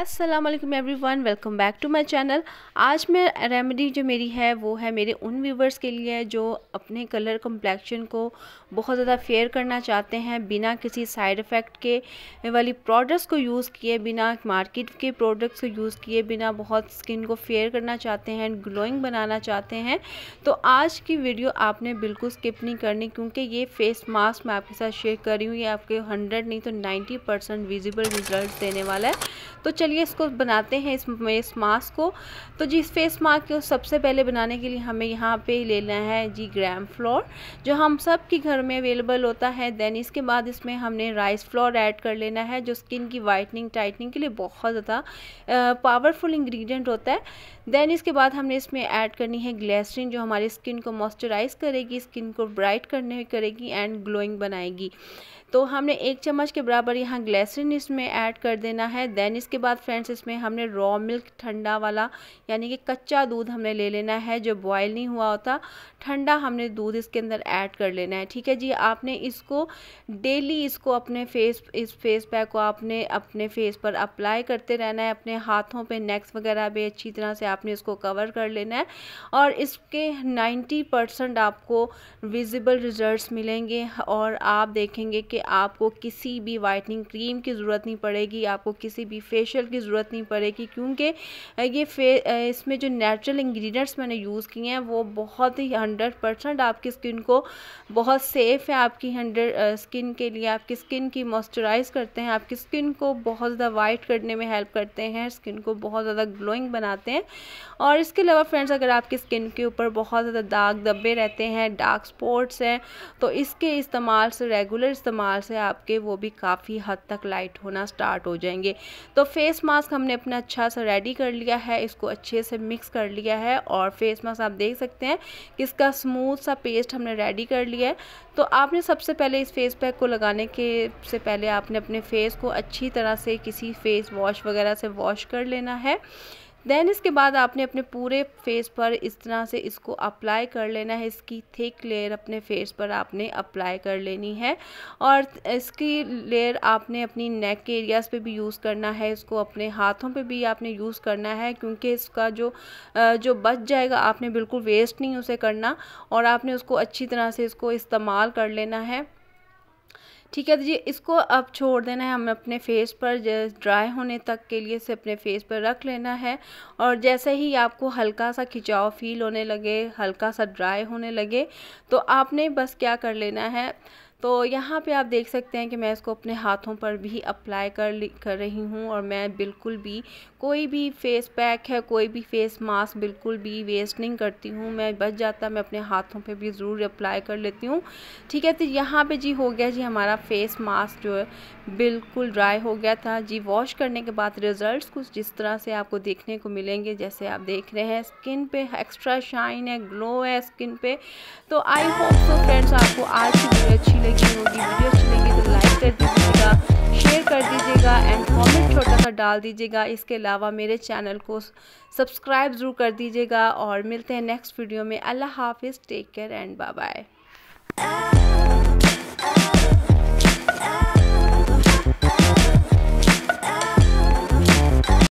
अस्सलाम वालेकुम everyone welcome back to my channel आज मैं रेमेडी जो मेरी है वो है मेरे उन व्यूवर्स के लिए जो अपने कलर कम्प्लेक्शन को बहुत ज़्यादा फेयर करना चाहते हैं बिना किसी साइड इफ़ेक्ट के वाली प्रोडक्ट्स को यूज़ किए बिना मार्केट के प्रोडक्ट्स को यूज़ किए बिना बहुत स्किन को फेयर करना चाहते हैं ग्लोइंग बनाना चाहते हैं तो आज की वीडियो आपने बिल्कुल स्किप नहीं करनी क्योंकि ये फेस मास्क मैं आपके साथ शेयर कर रही हूँ ये आपके हंड्रेड नहीं तो नाइन्टी विजिबल रिजल्ट देने वाला है तो चलिए इसको बनाते हैं इस फेस मास्क को तो जी इस फेस मास्क को सबसे पहले बनाने के लिए हमें यहाँ पे लेना है जी ग्राम फ्लोर जो हम सब के घर में अवेलेबल होता है देन इसके बाद इसमें हमने राइस फ्लोर ऐड कर लेना है जो स्किन की वाइटनिंग टाइटनिंग के लिए बहुत ज़्यादा पावरफुल इंग्रीडियंट होता है देन इसके बाद हमने इसमें ऐड करनी है ग्लेसरीन जो हमारी स्किन को मॉइस्चराइज करेगी स्किन को ब्राइट करने करेगी एंड ग्लोइंग बनाएगी तो हमने एक चम्मच के बराबर यहाँ ग्लेसरीन इसमें ऐड कर देना है देन इसके बाद फ्रेंड्स इसमें हमने रॉ मिल्क ठंडा वाला यानी कि कच्चा दूध हमने ले लेना है जो बॉयल नहीं हुआ होता ठंडा हमने दूध इसके अंदर ऐड कर लेना है ठीक है जी आपने इसको डेली इसको अपने फेस इस फेस पैक को आपने अपने फेस पर अप्लाई करते रहना है अपने हाथों पर नेक्स वगैरह भी अच्छी तरह से आपने इसको कवर कर लेना है और इसके नाइन्टी आपको विजिबल रिजल्ट मिलेंगे और आप देखेंगे कि आपको किसी भी वाइटनिंग क्रीम की ज़रूरत नहीं पड़ेगी आपको किसी भी फेशियल की ज़रूरत नहीं पड़ेगी क्योंकि ये फे इसमें जो नेचुरल इंग्रेडिएंट्स मैंने यूज़ किए हैं वो बहुत ही हंड्रेड परसेंट आपकी स्किन को बहुत सेफ़ है आपकी हंड्रेड स्किन के लिए आपकी स्किन की मॉइस्चराइज करते हैं आपकी स्किन को बहुत ज़्यादा वाइट करने में हेल्प करते हैं स्किन को बहुत ज़्यादा ग्लोइंग बनाते हैं और इसके अलावा फ्रेंड्स अगर आपकी स्किन के ऊपर बहुत ज़्यादा दाग धब्बे रहते हैं डार्क स्पॉट्स हैं तो इसके इस्तेमाल से रेगुलर इस्तेमाल इस्तेमाल से आपके वो भी काफ़ी हद तक लाइट होना स्टार्ट हो जाएंगे तो फेस मास्क हमने अपना अच्छा सा रेडी कर लिया है इसको अच्छे से मिक्स कर लिया है और फेस मास्क आप देख सकते हैं कि इसका स्मूथ सा पेस्ट हमने रेडी कर लिया है तो आपने सबसे पहले इस फेस पैक को लगाने के से पहले आपने अपने फेस को अच्छी तरह से किसी फेस वॉश वगैरह से वॉश कर लेना है देन इसके बाद आपने अपने पूरे फेस पर इस तरह से इसको अप्लाई कर लेना है इसकी थिक लेयर अपने फेस पर आपने अप्लाई कर लेनी है और इसकी लेयर आपने अपनी नेक के एरियाज़ पे भी यूज़ करना है इसको अपने हाथों पे भी आपने यूज़ करना है क्योंकि इसका जो जो बच जाएगा आपने बिल्कुल वेस्ट नहीं उसे करना और आपने उसको अच्छी तरह से इसको इस्तेमाल कर लेना है ठीक है तो जी इसको अब छोड़ देना है हमें अपने फेस पर ड्राई होने तक के लिए से अपने फेस पर रख लेना है और जैसे ही आपको हल्का सा खिंचाव फील होने लगे हल्का सा ड्राई होने लगे तो आपने बस क्या कर लेना है तो यहाँ पे आप देख सकते हैं कि मैं इसको अपने हाथों पर भी अप्लाई कर कर रही हूँ और मैं बिल्कुल भी कोई भी फेस पैक है कोई भी फेस मास्क बिल्कुल भी वेस्ट नहीं करती हूँ मैं बच जाता मैं अपने हाथों पे भी ज़रूर अप्लाई कर लेती हूँ ठीक है तो यहाँ पे जी हो गया जी हमारा फेस मास्क जो है बिल्कुल ड्राई हो गया था जी वॉश करने के बाद रिज़ल्ट कुछ जिस तरह से आपको देखने को मिलेंगे जैसे आप देख रहे हैं स्किन पे एक्स्ट्रा शाइन है ग्लो है स्किन पे तो आई होप सो फ्रेंड्स आपको आज की वीडियो अच्छी लगी लगी होगी वीडियो अच्छी लगी तो लाइक कर दीजिएगा शेयर कर दीजिएगा एंड कमेंट छोटा सा डाल दीजिएगा इसके अलावा मेरे चैनल को सब्सक्राइब ज़रूर कर दीजिएगा और मिलते हैं नेक्स्ट वीडियो में अल्लाह हाफिज़ take care and bye bye